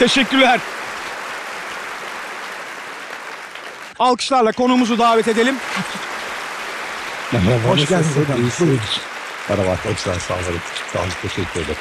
Teşekkürler. Alkışlarla konuğumuzu davet edelim. Hoş geldiniz hocam. Merhaba arkadaşlar. Sağ olun. Sağ olun. Teşekkür ederim.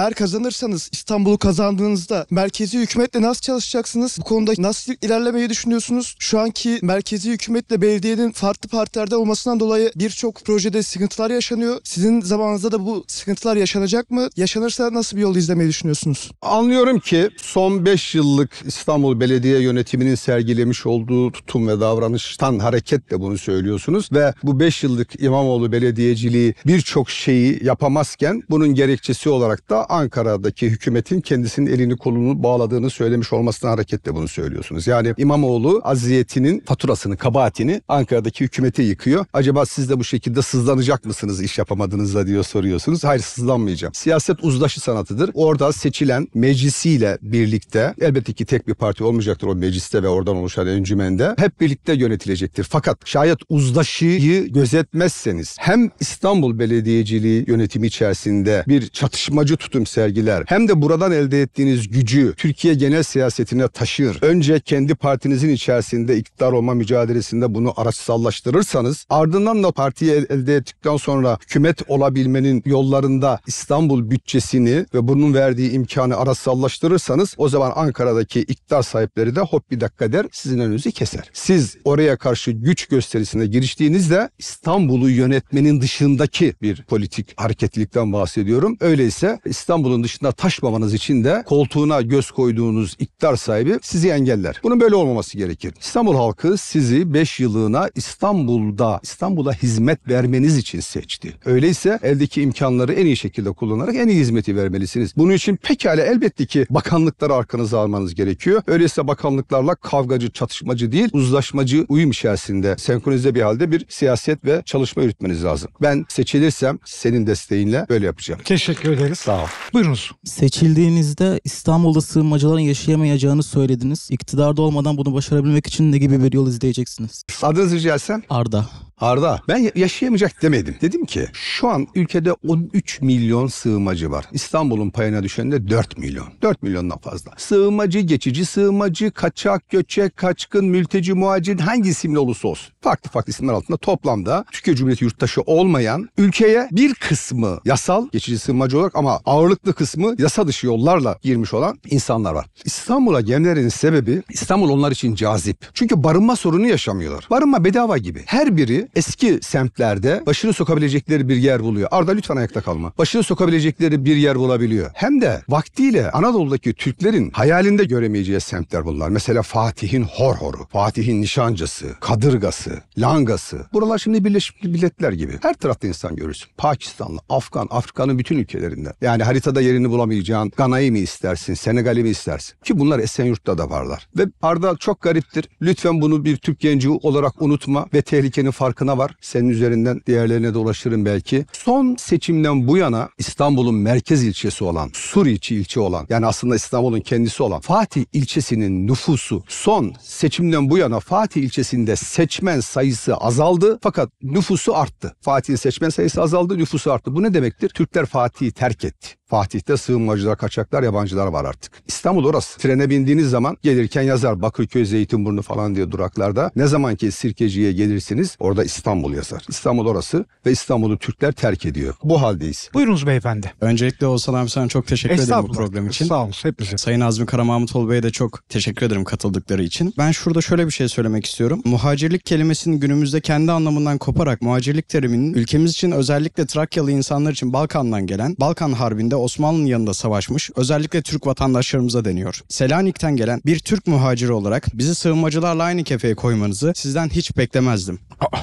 Eğer kazanırsanız İstanbul'u kazandığınızda merkezi hükümetle nasıl çalışacaksınız? Bu konuda nasıl ilerlemeyi düşünüyorsunuz? Şu anki merkezi hükümetle belediyenin farklı partilerde olmasından dolayı birçok projede sıkıntılar yaşanıyor. Sizin zamanınızda da bu sıkıntılar yaşanacak mı? Yaşanırsa nasıl bir yol izlemeyi düşünüyorsunuz? Anlıyorum ki son 5 yıllık İstanbul Belediye yönetiminin sergilemiş olduğu tutum ve davranıştan hareketle bunu söylüyorsunuz ve bu 5 yıllık İmamoğlu belediyeciliği birçok şeyi yapamazken bunun gerekçesi olarak da Ankara'daki hükümetin kendisinin elini kolunu bağladığını söylemiş olmasına hareketle bunu söylüyorsunuz. Yani İmamoğlu aziyetinin faturasını, kabahatini Ankara'daki hükümete yıkıyor. Acaba siz de bu şekilde sızlanacak mısınız iş yapamadığınızda diyor soruyorsunuz. Hayır sızlanmayacağım. Siyaset uzlaşı sanatıdır. Orada seçilen meclisiyle birlikte elbette ki tek bir parti olmayacaktır o mecliste ve oradan oluşan encümende. Hep birlikte yönetilecektir. Fakat şayet uzlaşıyı gözetmezseniz hem İstanbul Belediyeciliği yönetimi içerisinde bir çatışmacı tutum tutum sergiler hem de buradan elde ettiğiniz gücü Türkiye genel siyasetine taşır. Önce kendi partinizin içerisinde iktidar olma mücadelesinde bunu araçsallaştırırsanız ardından da partiyi elde ettikten sonra hükümet olabilmenin yollarında İstanbul bütçesini ve bunun verdiği imkanı araçsallaştırırsanız o zaman Ankara'daki iktidar sahipleri de hop bir dakika der sizin önünüzü keser. Siz oraya karşı güç gösterisine giriştiğinizde İstanbul'u yönetmenin dışındaki bir politik hareketlilikten bahsediyorum. Öyleyse İstanbul'un dışında taşmamanız için de koltuğuna göz koyduğunuz iktidar sahibi sizi engeller. Bunun böyle olmaması gerekir. İstanbul halkı sizi 5 yıllığına İstanbul'da İstanbul'a hizmet vermeniz için seçti. Öyleyse eldeki imkanları en iyi şekilde kullanarak en iyi hizmeti vermelisiniz. Bunun için pekala elbette ki bakanlıkları arkanıza almanız gerekiyor. Öyleyse bakanlıklarla kavgacı, çatışmacı değil, uzlaşmacı uyum içerisinde senkronize bir halde bir siyaset ve çalışma yürütmeniz lazım. Ben seçilirsem senin desteğinle böyle yapacağım. Teşekkür ederiz. Sağ ol. Buyurunuz. Seçildiğinizde İstanbul'da sığınmacıların yaşayamayacağını söylediniz. İktidarda olmadan bunu başarabilmek için ne gibi bir yol izleyeceksiniz? Adınız rica etsem? Arda. Arda ben yaşayamayacak demedim. Dedim ki şu an ülkede 13 milyon sığınmacı var. İstanbul'un payına düşen de 4 milyon. 4 milyondan fazla. Sığınmacı, geçici sığınmacı, kaçak, göçek, kaçkın, mülteci, muacir hangi isimli olursa olsun. Farklı farklı isimler altında toplamda Türkiye Cumhuriyeti yurttaşı olmayan ülkeye bir kısmı yasal geçici sığınmacı olarak ama ağırlıklı kısmı yasa dışı yollarla girmiş olan insanlar var. İstanbul'a gelmelerinin sebebi İstanbul onlar için cazip. Çünkü barınma sorunu yaşamıyorlar. Barınma bedava gibi. Her biri eski semtlerde başını sokabilecekleri bir yer buluyor. Arda lütfen ayakta kalma. Başını sokabilecekleri bir yer bulabiliyor. Hem de vaktiyle Anadolu'daki Türklerin hayalinde göremeyeceği semtler bunlar. Mesela Fatih'in Horhoru, Fatih'in Nişancası, Kadırgası, Langası. Buralar şimdi Birleşmiş Milletler gibi. Her tarafta insan görürsün. Pakistanlı, Afgan, Afrika'nın bütün ülkelerinde. Yani haritada yerini bulamayacağın Gana'yı mı istersin, Senegal'i mi istersin? Ki bunlar Esenyurt'ta da varlar. Ve Arda çok gariptir. Lütfen bunu bir Türk genci olarak unutma ve tehlikenin farkı farkına var. Senin üzerinden diğerlerine dolaşırım belki. Son seçimden bu yana İstanbul'un merkez ilçesi olan, Suriçi ilçe olan yani aslında İstanbul'un kendisi olan Fatih ilçesinin nüfusu son seçimden bu yana Fatih ilçesinde seçmen sayısı azaldı fakat nüfusu arttı. Fatih'in seçmen sayısı azaldı, nüfusu arttı. Bu ne demektir? Türkler Fatih'i terk etti. Fatih'te sığınmacılar, kaçaklar, yabancılar var artık. İstanbul orası. Trene bindiğiniz zaman gelirken yazar Bakırköy, Zeytinburnu falan diye duraklarda. Ne zaman ki Sirkeci'ye gelirsiniz orada İstanbul yazar. İstanbul orası ve İstanbul'u Türkler terk ediyor. Bu haldeyiz. Buyurunuz beyefendi. Öncelikle Oğuzhan abi sana çok teşekkür ederim bu program için. Sağ olun hepinize. Sayın Azmi Karamahmutoğlu Bey'e de çok teşekkür ederim katıldıkları için. Ben şurada şöyle bir şey söylemek istiyorum. Muhacirlik kelimesinin günümüzde kendi anlamından koparak muhacirlik teriminin ülkemiz için özellikle Trakyalı insanlar için Balkan'dan gelen, Balkan Harbi'nde Osmanlı'nın yanında savaşmış özellikle Türk vatandaşlarımıza deniyor. Selanik'ten gelen bir Türk muhaciri olarak bizi sığınmacılarla aynı kefeye koymanızı sizden hiç beklemezdim. Aa,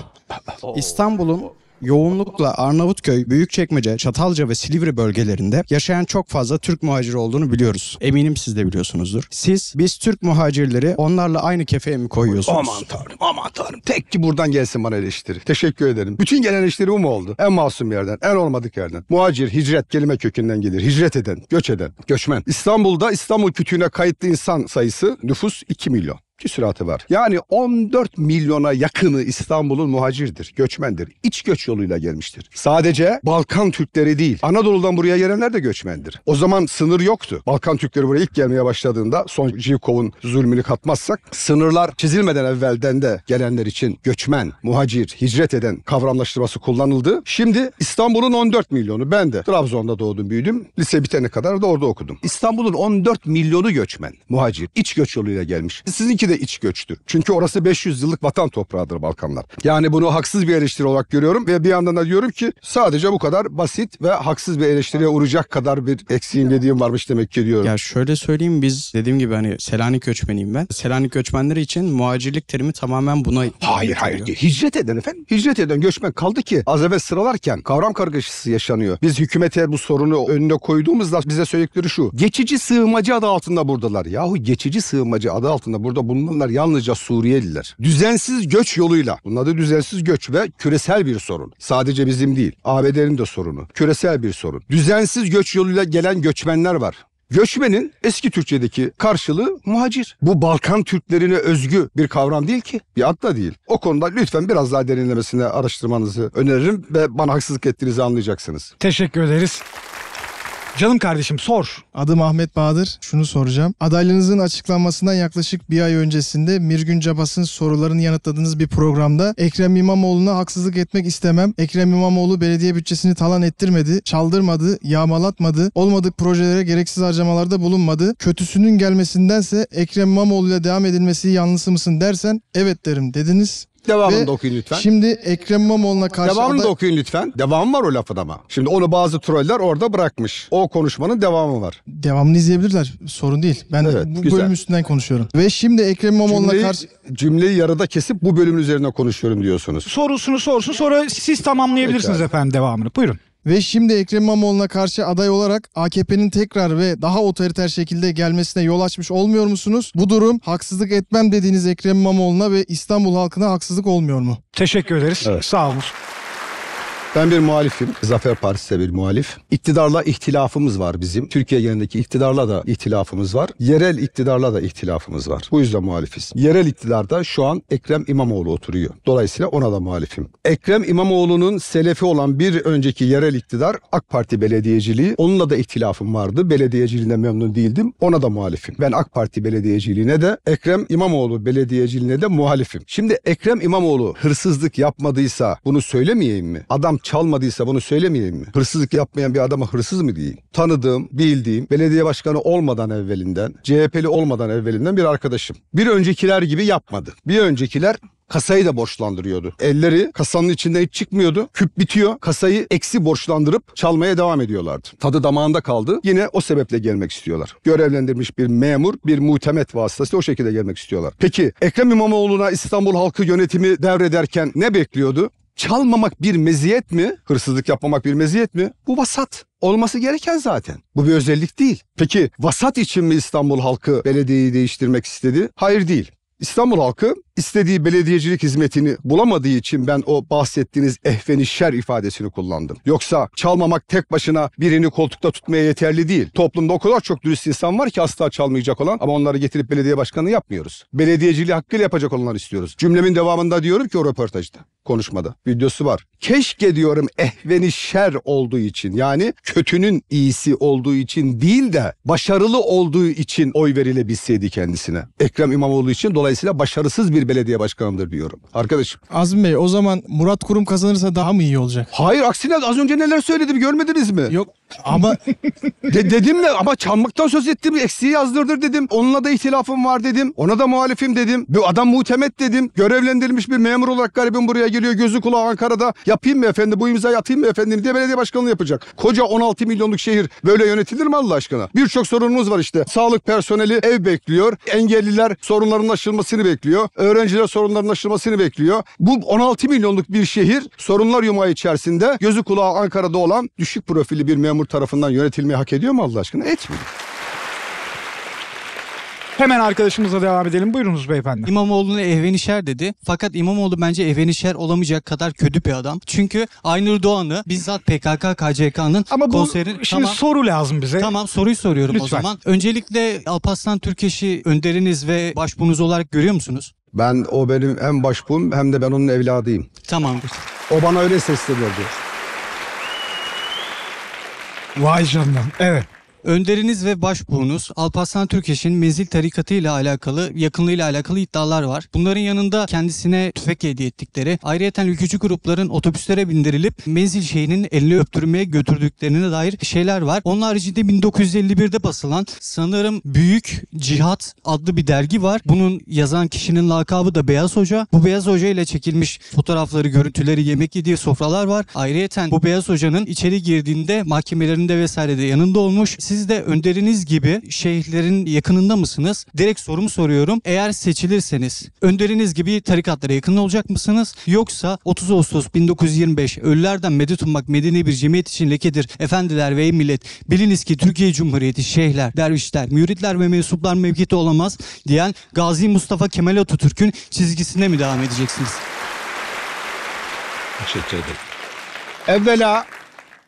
İstanbul'un yoğunlukla Arnavutköy, Büyükçekmece, Çatalca ve Silivri bölgelerinde yaşayan çok fazla Türk muhaciri olduğunu biliyoruz. Eminim siz de biliyorsunuzdur. Siz, biz Türk muhacirleri onlarla aynı kefeye mi koyuyorsunuz? Aman tanrım, aman tanrım. Tek ki buradan gelsin bana eleştiri. Teşekkür ederim. Bütün gelen eleştiri bu mu oldu? En masum yerden, en olmadık yerden. Muhacir, hicret kelime kökünden gelir. Hicret eden, göç eden, göçmen. İstanbul'da İstanbul kütüğüne kayıtlı insan sayısı, nüfus 2 milyon küsuratı var. Yani 14 milyona yakını İstanbul'un muhacirdir, göçmendir. İç göç yoluyla gelmiştir. Sadece Balkan Türkleri değil, Anadolu'dan buraya gelenler de göçmendir. O zaman sınır yoktu. Balkan Türkleri buraya ilk gelmeye başladığında son Civkov'un zulmünü katmazsak sınırlar çizilmeden evvelden de gelenler için göçmen, muhacir, hicret eden kavramlaştırması kullanıldı. Şimdi İstanbul'un 14 milyonu. Ben de Trabzon'da doğdum, büyüdüm. Lise bitene kadar da orada okudum. İstanbul'un 14 milyonu göçmen, muhacir, iç göç yoluyla gelmiş. Sizinki de iç göçtür. Çünkü orası 500 yıllık vatan toprağıdır Balkanlar. Yani bunu haksız bir eleştiri olarak görüyorum ve bir yandan da diyorum ki sadece bu kadar basit ve haksız bir eleştiriye uğrayacak kadar bir eksiğim dediğim varmış demek ki diyorum. Ya şöyle söyleyeyim biz dediğim gibi hani Selanik göçmeniyim ben. Selanik göçmenleri için muhacirlik terimi tamamen buna... Hayır hayır diyor. hicret eden efendim. Hicret eden göçmen kaldı ki az evvel sıralarken kavram kargaşası yaşanıyor. Biz hükümete bu sorunu önüne koyduğumuzda bize söyledikleri şu. Geçici sığınmacı adı altında buradalar. Yahu geçici sığınmacı adı altında burada bunu bunlar yalnızca Suriyeliler. Düzensiz göç yoluyla, bunun adı düzensiz göç ve küresel bir sorun. Sadece bizim değil, ABD'nin de sorunu. Küresel bir sorun. Düzensiz göç yoluyla gelen göçmenler var. Göçmenin eski Türkçedeki karşılığı muhacir. Bu Balkan Türklerine özgü bir kavram değil ki. Bir ad da değil. O konuda lütfen biraz daha derinlemesine araştırmanızı öneririm ve bana haksızlık ettiğinizi anlayacaksınız. Teşekkür ederiz. Canım kardeşim sor. Adım Ahmet Bahadır. Şunu soracağım. Adaylığınızın açıklanmasından yaklaşık bir ay öncesinde Mirgün Cabas'ın sorularını yanıtladığınız bir programda Ekrem İmamoğlu'na haksızlık etmek istemem. Ekrem İmamoğlu belediye bütçesini talan ettirmedi, çaldırmadı, yağmalatmadı, olmadık projelere gereksiz harcamalarda bulunmadı. Kötüsünün gelmesindense Ekrem İmamoğlu ile devam edilmesi yanlısı mısın dersen evet derim dediniz. Devamını Ve da okuyun lütfen. Şimdi Ekrem İmamoğlu'na karşı... Devamını aday... da okuyun lütfen. Devam var o lafın ama. Şimdi onu bazı troller orada bırakmış. O konuşmanın devamı var. Devamını izleyebilirler. Sorun değil. Ben evet, bu güzel. bölüm üstünden konuşuyorum. Ve şimdi Ekrem İmamoğlu'na karşı... Cümleyi yarıda kesip bu bölümün üzerine konuşuyorum diyorsunuz. Sorusunu sorsun sonra siz tamamlayabilirsiniz Pekala. efendim devamını. Buyurun. Ve şimdi Ekrem İmamoğlu'na karşı aday olarak AKP'nin tekrar ve daha otoriter şekilde gelmesine yol açmış olmuyor musunuz? Bu durum haksızlık etmem dediğiniz Ekrem İmamoğlu'na ve İstanbul halkına haksızlık olmuyor mu? Teşekkür ederiz. Evet. Sağ olun. Ben bir muhalifim. Zafer Partisi bir muhalif. İktidarla ihtilafımız var bizim. Türkiye genelindeki iktidarla da ihtilafımız var. Yerel iktidarla da ihtilafımız var. Bu yüzden muhalifiz. Yerel iktidarda şu an Ekrem İmamoğlu oturuyor. Dolayısıyla ona da muhalifim. Ekrem İmamoğlu'nun selefi olan bir önceki yerel iktidar AK Parti belediyeciliği. Onunla da ihtilafım vardı. Belediyeciliğine memnun değildim. Ona da muhalifim. Ben AK Parti belediyeciliğine de Ekrem İmamoğlu belediyeciliğine de muhalifim. Şimdi Ekrem İmamoğlu hırsızlık yapmadıysa bunu söylemeyeyim mi? Adam çalmadıysa bunu söylemeyeyim mi? Hırsızlık yapmayan bir adama hırsız mı diyeyim? Tanıdığım, bildiğim, belediye başkanı olmadan evvelinden, CHP'li olmadan evvelinden bir arkadaşım. Bir öncekiler gibi yapmadı. Bir öncekiler kasayı da borçlandırıyordu. Elleri kasanın içinde hiç çıkmıyordu. Küp bitiyor. Kasayı eksi borçlandırıp çalmaya devam ediyorlardı. Tadı damağında kaldı. Yine o sebeple gelmek istiyorlar. Görevlendirmiş bir memur, bir muhtemet vasıtasıyla o şekilde gelmek istiyorlar. Peki Ekrem İmamoğlu'na İstanbul halkı yönetimi devrederken ne bekliyordu? Çalmamak bir meziyet mi? Hırsızlık yapmamak bir meziyet mi? Bu vasat. Olması gereken zaten. Bu bir özellik değil. Peki vasat için mi İstanbul halkı belediyeyi değiştirmek istedi? Hayır değil. İstanbul halkı istediği belediyecilik hizmetini bulamadığı için ben o bahsettiğiniz ehveni şer ifadesini kullandım. Yoksa çalmamak tek başına birini koltukta tutmaya yeterli değil. Toplumda o kadar çok dürüst insan var ki asla çalmayacak olan ama onları getirip belediye başkanı yapmıyoruz. Belediyeciliği hakkıyla yapacak olanları istiyoruz. Cümlemin devamında diyorum ki o röportajda konuşmada videosu var. Keşke diyorum ehveni şer olduğu için yani kötünün iyisi olduğu için değil de başarılı olduğu için oy verilebilseydi kendisine. Ekrem İmamoğlu için dolayısıyla başarısız bir belediye başkanıdır diyorum. Arkadaş Azmi Bey o zaman Murat Kurum kazanırsa daha mı iyi olacak? Hayır aksine az önce neler söyledim görmediniz mi? Yok ama de, dedim de ama çalmaktan söz ettim eksiği yazdırdır dedim. Onunla da ihtilafım var dedim. Ona da muhalifim dedim. Bu adam muhtemet dedim. Görevlendirilmiş bir memur olarak garibim buraya geliyor. Gözü kulağı Ankara'da. Yapayım mı efendim bu imzayı atayım mı efendim diye belediye başkanlığı yapacak. Koca 16 milyonluk şehir böyle yönetilir mi Allah aşkına? Birçok sorunumuz var işte. Sağlık personeli ev bekliyor. Engelliler sorunların aşılmasını bekliyor. Öğrenciler sorunların aşılmasını bekliyor. Bu 16 milyonluk bir şehir sorunlar yumağı içerisinde gözü kulağı Ankara'da olan düşük profili bir memur memur tarafından yönetilmeyi hak ediyor mu Allah aşkına? Etmiyor. Hemen arkadaşımıza devam edelim. Buyurunuz beyefendi. İmamoğlu'na ehvenişer dedi. Fakat İmamoğlu bence ehvenişer olamayacak kadar kötü bir adam. Çünkü Aynur Doğan'ı bizzat PKK KCK'nın Ama bu konserin... şimdi tamam, soru lazım bize. Tamam soruyu soruyorum Lütfen. o zaman. Öncelikle Alpaslan Türkeş'i önderiniz ve başbuğunuz olarak görüyor musunuz? Ben o benim hem başbuğum hem de ben onun evladıyım. Tamam. O bana öyle sesleniyor diyor. Vay canına. Evet. Önderiniz ve başbuğunuz Alparslan Türkeş'in menzil tarikatıyla alakalı, yakınlığıyla alakalı iddialar var. Bunların yanında kendisine tüfek hediye ettikleri, ayrıca ülkücü grupların otobüslere bindirilip menzil şeyhinin elini öptürmeye götürdüklerine dair şeyler var. Onun haricinde 1951'de basılan sanırım Büyük Cihat adlı bir dergi var. Bunun yazan kişinin lakabı da Beyaz Hoca. Bu Beyaz Hoca ile çekilmiş fotoğrafları, görüntüleri, yemek yediği sofralar var. Ayrıca bu Beyaz Hoca'nın içeri girdiğinde mahkemelerinde vesairede yanında olmuş. Siz siz de önderiniz gibi şeyhlerin yakınında mısınız? Direkt sorumu soruyorum. Eğer seçilirseniz önderiniz gibi tarikatlara yakın olacak mısınız? Yoksa 30 Ağustos 1925 ölülerden medet ummak medeni bir cemiyet için lekedir. Efendiler ve millet biliniz ki Türkiye Cumhuriyeti şeyhler, dervişler, müritler ve mensuplar mevkiti olamaz diyen Gazi Mustafa Kemal Atatürk'ün çizgisinde mi devam edeceksiniz? Teşekkür ederim. Evvela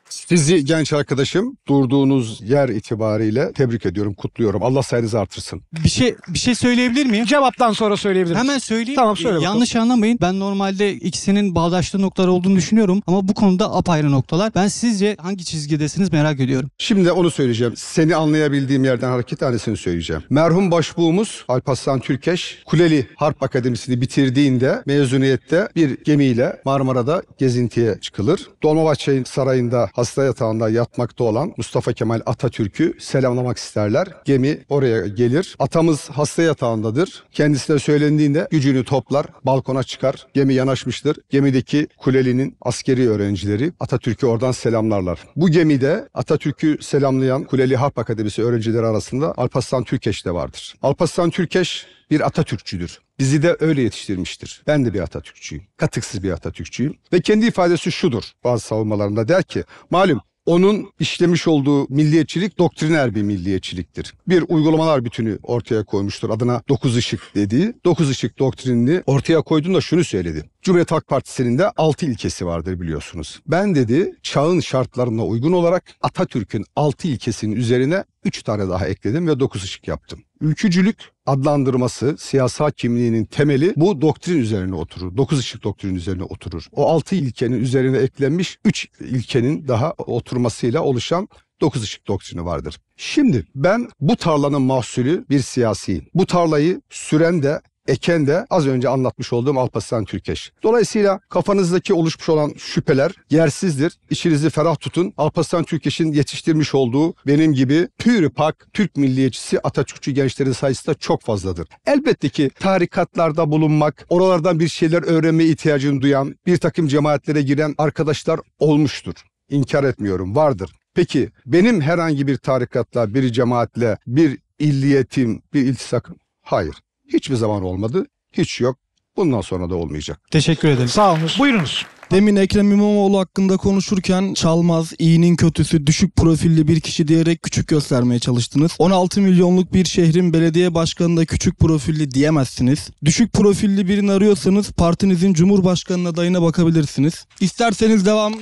sizi genç arkadaşım durduğunuz yer itibariyle tebrik ediyorum, kutluyorum. Allah sayınızı artırsın. Bir şey bir şey söyleyebilir miyim? Cevaptan sonra söyleyebilirim. Hemen söyleyeyim. Tamam söyle. Ee, yanlış anlamayın. Ben normalde ikisinin bağdaşlı noktalar olduğunu düşünüyorum ama bu konuda apayrı noktalar. Ben sizce hangi çizgidesiniz merak ediyorum. Şimdi onu söyleyeceğim. Seni anlayabildiğim yerden hareket tanesini söyleyeceğim. Merhum başbuğumuz Alpaslan Türkeş Kuleli Harp Akademisi'ni bitirdiğinde mezuniyette bir gemiyle Marmara'da gezintiye çıkılır. Dolmabahçe Sarayı'nda hasta yatağında yatmakta olan Mustafa Kemal Atatürk'ü selamlamak isterler. Gemi oraya gelir. Atamız hasta yatağındadır. Kendisine söylendiğinde gücünü toplar, balkona çıkar. Gemi yanaşmıştır. Gemideki kulelinin askeri öğrencileri Atatürk'ü oradan selamlarlar. Bu gemide Atatürk'ü selamlayan Kuleli Harp Akademisi öğrencileri arasında Alparslan Türkeş de vardır. Alparslan Türkeş bir Atatürkçüdür. Bizi de öyle yetiştirmiştir. Ben de bir Atatürkçüyüm. Katıksız bir Atatürkçüyüm. Ve kendi ifadesi şudur bazı savunmalarında der ki malum onun işlemiş olduğu milliyetçilik doktriner bir milliyetçiliktir. Bir uygulamalar bütünü ortaya koymuştur adına dokuz ışık dediği. Dokuz ışık doktrinini ortaya koyduğunda şunu söyledi. Cumhuriyet Halk Partisi'nin de 6 ilkesi vardır biliyorsunuz. Ben dedi çağın şartlarına uygun olarak Atatürk'ün 6 ilkesinin üzerine 3 tane daha ekledim ve 9 ışık yaptım. Ülkücülük adlandırması, siyasal kimliğinin temeli bu doktrin üzerine oturur. 9 ışık doktrin üzerine oturur. O 6 ilkenin üzerine eklenmiş 3 ilkenin daha oturmasıyla oluşan 9 ışık doktrini vardır. Şimdi ben bu tarlanın mahsulü bir siyasiyim. Bu tarlayı süren de eken de az önce anlatmış olduğum Alparslan Türkeş. Dolayısıyla kafanızdaki oluşmuş olan şüpheler yersizdir. İçinizi ferah tutun. Alparslan Türkeş'in yetiştirmiş olduğu benim gibi pürü pak Türk milliyetçisi Atatürkçü gençlerin sayısı da çok fazladır. Elbette ki tarikatlarda bulunmak, oralardan bir şeyler öğrenme ihtiyacını duyan, bir takım cemaatlere giren arkadaşlar olmuştur. İnkar etmiyorum, vardır. Peki benim herhangi bir tarikatla, bir cemaatle, bir illiyetim, bir iltisakım? Hayır. Hiçbir zaman olmadı. Hiç yok. Bundan sonra da olmayacak. Teşekkür ederim. Sağ olun. Buyurunuz. Demin Ekrem İmamoğlu hakkında konuşurken çalmaz, iyinin kötüsü, düşük profilli bir kişi diyerek küçük göstermeye çalıştınız. 16 milyonluk bir şehrin belediye başkanı da küçük profilli diyemezsiniz. Düşük profilli birini arıyorsanız partinizin cumhurbaşkanı adayına bakabilirsiniz. İsterseniz devam.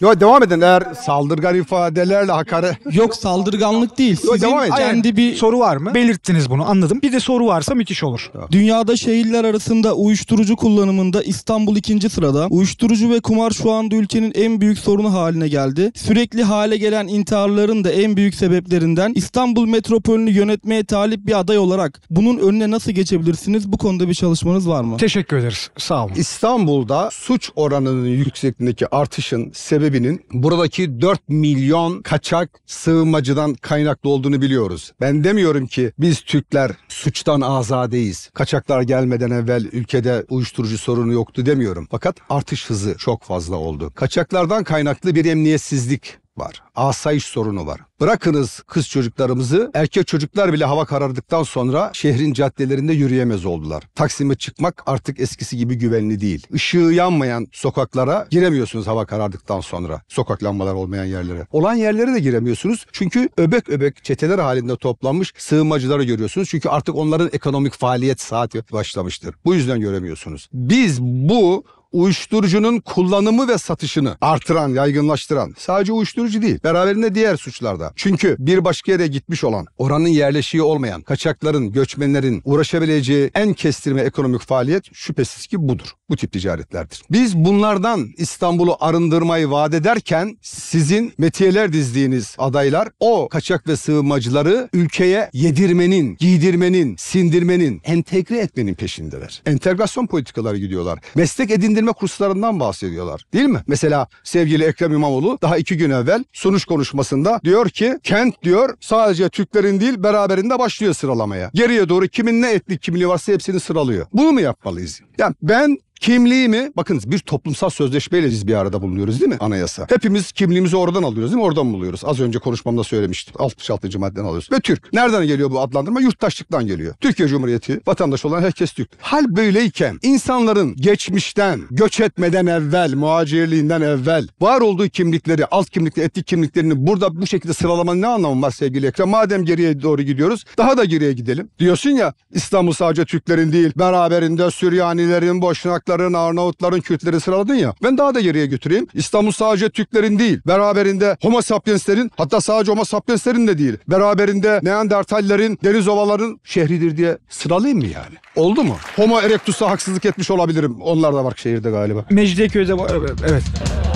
Yo devam edin eğer saldırgan ifadelerle hakaret. Yok saldırganlık değil. Yo, devam edin. kendi bir Soru var mı? Belirttiniz bunu anladım. Bir de soru varsa müthiş olur. dünyada şehirler arasında uyuşturucu kullanımında İstanbul ikinci sırada. Uyuşturucu ve kumar şu anda ülkenin en büyük sorunu haline geldi. Sürekli hale gelen intiharların da en büyük sebeplerinden İstanbul metropolünü yönetmeye talip bir aday olarak bunun önüne nasıl geçebilirsiniz? Bu konuda bir çalışmanız var mı? Teşekkür ederiz. Sağ olun. İstanbul'da suç oranının yüksekliğindeki artışın sebebi sebebinin buradaki 4 milyon kaçak sığınmacıdan kaynaklı olduğunu biliyoruz. Ben demiyorum ki biz Türkler suçtan azadeyiz. Kaçaklar gelmeden evvel ülkede uyuşturucu sorunu yoktu demiyorum. Fakat artış hızı çok fazla oldu. Kaçaklardan kaynaklı bir emniyetsizlik var. Asayiş sorunu var. Bırakınız kız çocuklarımızı erkek çocuklar bile hava karardıktan sonra şehrin caddelerinde yürüyemez oldular. Taksim'e çıkmak artık eskisi gibi güvenli değil. Işığı yanmayan sokaklara giremiyorsunuz hava karardıktan sonra. Sokak lambalar olmayan yerlere. Olan yerlere de giremiyorsunuz. Çünkü öbek öbek çeteler halinde toplanmış sığınmacıları görüyorsunuz. Çünkü artık onların ekonomik faaliyet saati başlamıştır. Bu yüzden göremiyorsunuz. Biz bu uyuşturucunun kullanımı ve satışını artıran, yaygınlaştıran sadece uyuşturucu değil beraberinde diğer suçlarda. Çünkü bir başka yere gitmiş olan, oranın yerleşiği olmayan, kaçakların, göçmenlerin uğraşabileceği en kestirme ekonomik faaliyet şüphesiz ki budur. Bu tip ticaretlerdir. Biz bunlardan İstanbul'u arındırmayı vaat ederken sizin metiyeler dizdiğiniz adaylar o kaçak ve sığınmacıları ülkeye yedirmenin, giydirmenin, sindirmenin, entegre etmenin peşindeler. Entegrasyon politikaları gidiyorlar. Meslek edin bilgilendirme kurslarından bahsediyorlar değil mi? Mesela sevgili Ekrem İmamoğlu daha iki gün evvel sonuç konuşmasında diyor ki kent diyor sadece Türklerin değil beraberinde başlıyor sıralamaya. Geriye doğru kimin ne etnik kimliği varsa hepsini sıralıyor. Bunu mu yapmalıyız? Yani ben Kimliği mi? bakınız bir toplumsal sözleşmeyle biz bir arada bulunuyoruz değil mi anayasa? Hepimiz kimliğimizi oradan alıyoruz değil mi? Oradan buluyoruz. Az önce konuşmamda söylemiştim. 66. maddeden alıyoruz. Ve Türk. Nereden geliyor bu adlandırma? Yurttaşlıktan geliyor. Türkiye Cumhuriyeti vatandaş olan herkes Türk. Hal böyleyken insanların geçmişten, göç etmeden evvel, muhacirliğinden evvel var olduğu kimlikleri, alt kimlikli etnik kimliklerini burada bu şekilde sıralamanın ne anlamı var sevgili Ekrem? Madem geriye doğru gidiyoruz daha da geriye gidelim. Diyorsun ya İstanbul sadece Türklerin değil beraberinde Süryanilerin, Boşnak Sırpların, Arnavutların, Kürtlerin sıraladın ya. Ben daha da geriye götüreyim. İstanbul sadece Türklerin değil. Beraberinde Homo sapienslerin hatta sadece Homo sapienslerin de değil. Beraberinde Neandertallerin, deniz ovaların şehridir diye sıralayayım mı yani? Oldu mu? Homo erectus'a haksızlık etmiş olabilirim. Onlar da var şehirde galiba. Mecidiyeköy'de var. Evet. evet.